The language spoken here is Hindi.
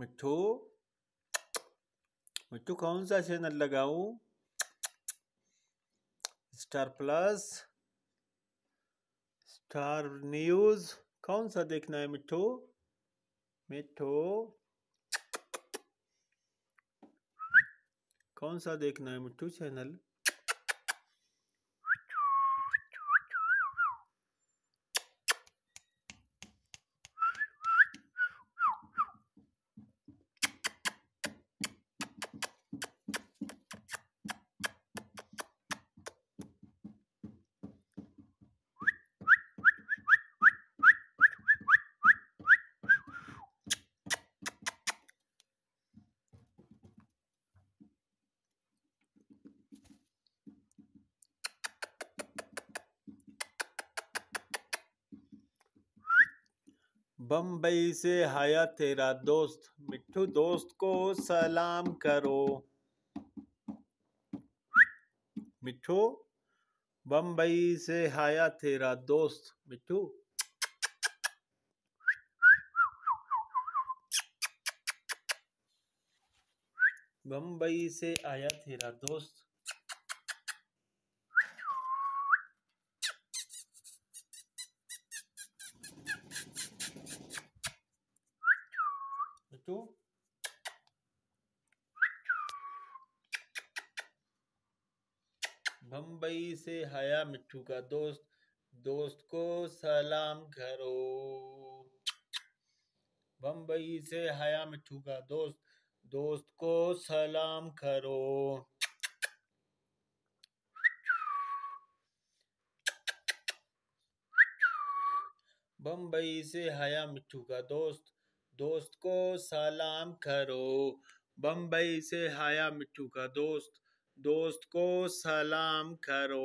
मिट्ठू मिट्टू कौन सा चैनल लगाऊं स्टार प्लस स्टार न्यूज कौन सा देखना है मिट्टू मिठू कौन सा देखना है मिट्टू चैनल बम्बई से हाया तेरा दोस्त मिठू दोस्त को सलाम करो मिठू बम्बई से हाया तेरा दोस्त मिठू बम्बई से आया तेरा दोस्त surtout. बम्बई से हया मिट्टू का दोस्त दोस्त को सलाम करो बम्बई से हया मिट्टू का दोस्त दोस्त को सलाम करो बम्बई से हया मिट्टू का दोस्त दोस्त को सलाम करो बम्बई से हाया मिट्टू का दोस्त दोस्त को सलाम करो